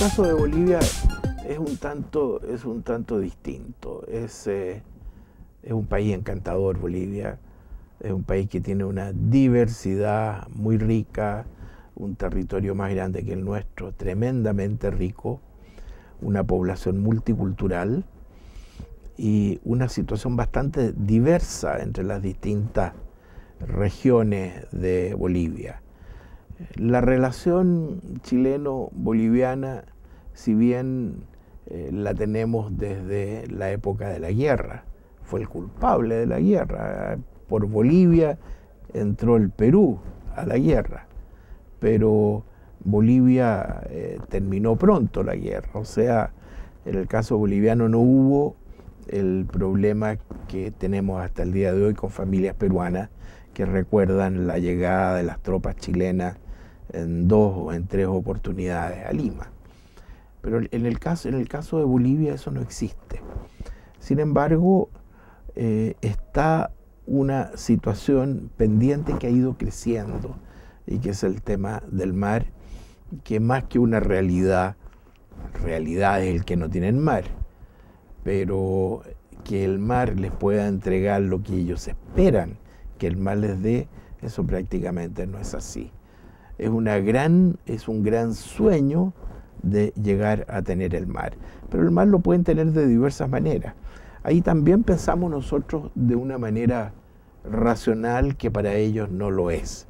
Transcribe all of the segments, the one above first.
caso de Bolivia es un tanto, es un tanto distinto. Es, eh, es un país encantador, Bolivia. Es un país que tiene una diversidad muy rica, un territorio más grande que el nuestro, tremendamente rico, una población multicultural y una situación bastante diversa entre las distintas regiones de Bolivia. La relación chileno-boliviana, si bien eh, la tenemos desde la época de la guerra, fue el culpable de la guerra. Por Bolivia entró el Perú a la guerra, pero Bolivia eh, terminó pronto la guerra. O sea, en el caso boliviano no hubo el problema que tenemos hasta el día de hoy con familias peruanas que recuerdan la llegada de las tropas chilenas en dos o en tres oportunidades a Lima. Pero en el caso, en el caso de Bolivia eso no existe. Sin embargo, eh, está una situación pendiente que ha ido creciendo y que es el tema del mar, que más que una realidad, realidad es el que no tienen mar, pero que el mar les pueda entregar lo que ellos esperan que el mar les dé, eso prácticamente no es así es, una gran, es un gran sueño de llegar a tener el mar. Pero el mar lo pueden tener de diversas maneras. Ahí también pensamos nosotros de una manera racional que para ellos no lo es.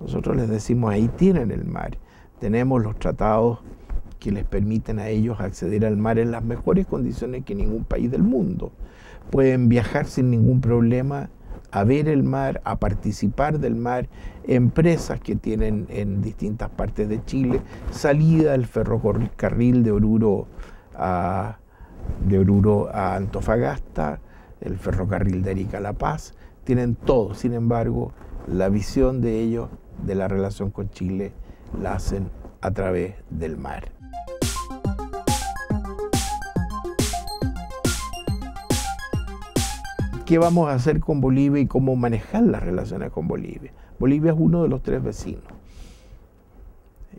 Nosotros les decimos, ahí tienen el mar. Tenemos los tratados que les permiten a ellos acceder al mar en las mejores condiciones que ningún país del mundo. Pueden viajar sin ningún problema a ver el mar, a participar del mar, empresas que tienen en distintas partes de Chile, salida del ferrocarril de Oruro a, de Oruro a Antofagasta, el ferrocarril de Arica a La Paz, tienen todo, sin embargo, la visión de ellos de la relación con Chile la hacen a través del mar. qué vamos a hacer con Bolivia y cómo manejar las relaciones con Bolivia. Bolivia es uno de los tres vecinos.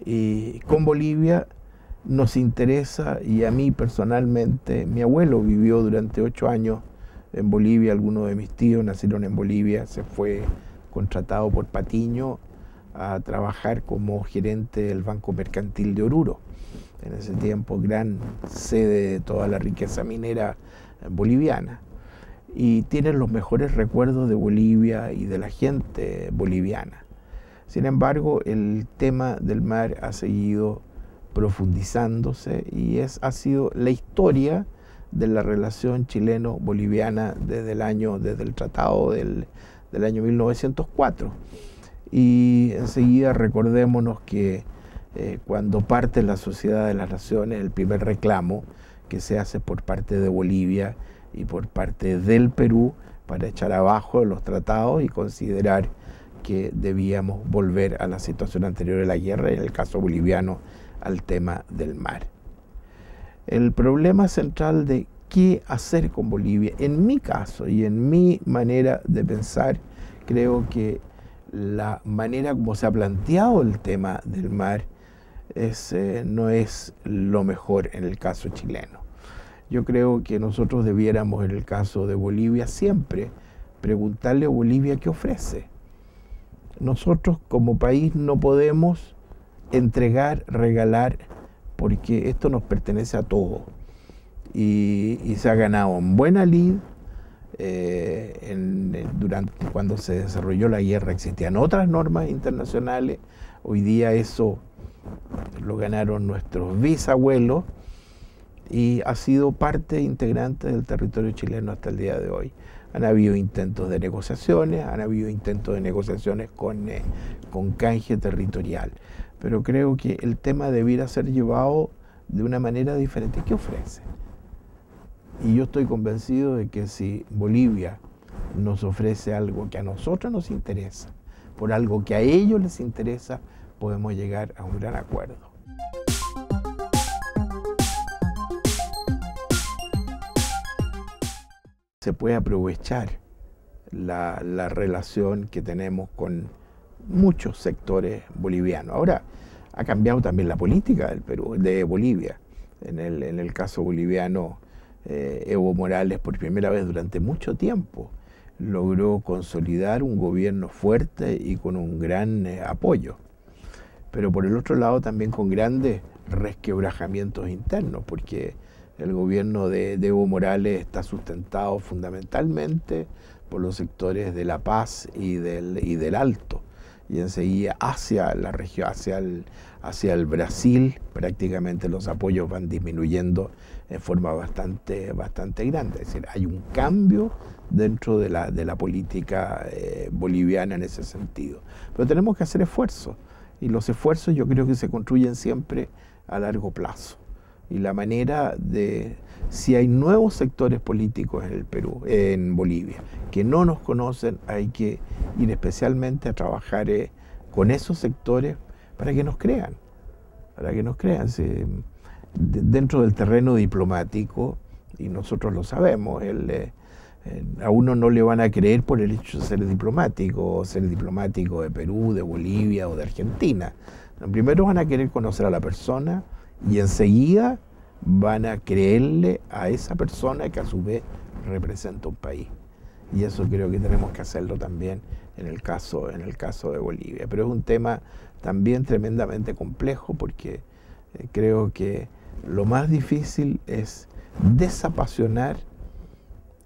Y con Bolivia nos interesa, y a mí personalmente, mi abuelo vivió durante ocho años en Bolivia, algunos de mis tíos nacieron en Bolivia, se fue contratado por Patiño a trabajar como gerente del Banco Mercantil de Oruro, en ese tiempo gran sede de toda la riqueza minera boliviana y tienen los mejores recuerdos de Bolivia y de la gente boliviana. Sin embargo, el tema del mar ha seguido profundizándose y es, ha sido la historia de la relación chileno-boliviana desde el año, desde el tratado del, año 1904. Y enseguida recordémonos que eh, cuando parte la Sociedad de las Naciones, el primer reclamo que se hace por parte de Bolivia y por parte del Perú para echar abajo los tratados y considerar que debíamos volver a la situación anterior de la guerra, en el caso boliviano, al tema del mar. El problema central de qué hacer con Bolivia, en mi caso y en mi manera de pensar, creo que la manera como se ha planteado el tema del mar no es lo mejor en el caso chileno. Yo creo que nosotros debiéramos, en el caso de Bolivia, siempre preguntarle a Bolivia qué ofrece. Nosotros como país no podemos entregar, regalar, porque esto nos pertenece a todos. Y, se ha ganado en buena lid. Eh, eh, durante, cuando se desarrolló la guerra existían otras normas internacionales. Hoy día eso lo ganaron nuestros bisabuelos y ha sido parte integrante del territorio chileno hasta el día de hoy. Han habido intentos de negociaciones, han habido intentos de negociaciones con, eh, con canje territorial, pero creo que el tema debiera ser llevado de una manera diferente. ¿Qué ofrece? Y yo estoy convencido de que si Bolivia nos ofrece algo que a nosotros nos interesa, por algo que a ellos les interesa, podemos llegar a un gran acuerdo. se puede aprovechar la, relación que tenemos con muchos sectores bolivianos. Ahora, ha cambiado también la política del Perú, de Bolivia. En el, en el caso boliviano, eh, Evo Morales, por primera vez durante mucho tiempo, logró consolidar un gobierno fuerte y con un gran eh, apoyo. Pero por el otro lado, también con grandes resquebrajamientos internos, porque el gobierno de, Evo Morales está sustentado fundamentalmente por los sectores de La Paz y del, Alto, y enseguida hacia la región, hacia el, hacia el Brasil, prácticamente los apoyos van disminuyendo en forma bastante, bastante grande. Es decir, hay un cambio dentro de la, política eh, boliviana en ese sentido. Pero tenemos que hacer esfuerzos, y los esfuerzos yo creo que se construyen siempre a largo plazo y la manera de si hay nuevos sectores políticos en el Perú, en Bolivia, que no nos conocen, hay que ir especialmente a trabajar eh, con esos sectores para que nos crean, para que nos crean. dentro del terreno diplomático, y nosotros lo sabemos, eh, a uno no le van a creer por el hecho de ser diplomático, o ser diplomático de Perú, de Bolivia o de Argentina. Primero van a querer conocer a la persona, y enseguida van a creerle a esa persona que a su vez representa un país. Y eso creo que tenemos que hacerlo también en el caso, en el caso de Bolivia. Pero es un tema también tremendamente complejo porque eh, creo que lo más difícil es desapasionar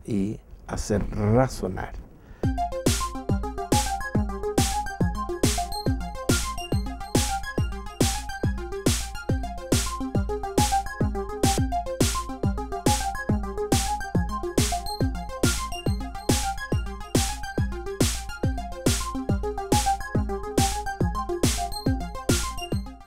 y hacer razonar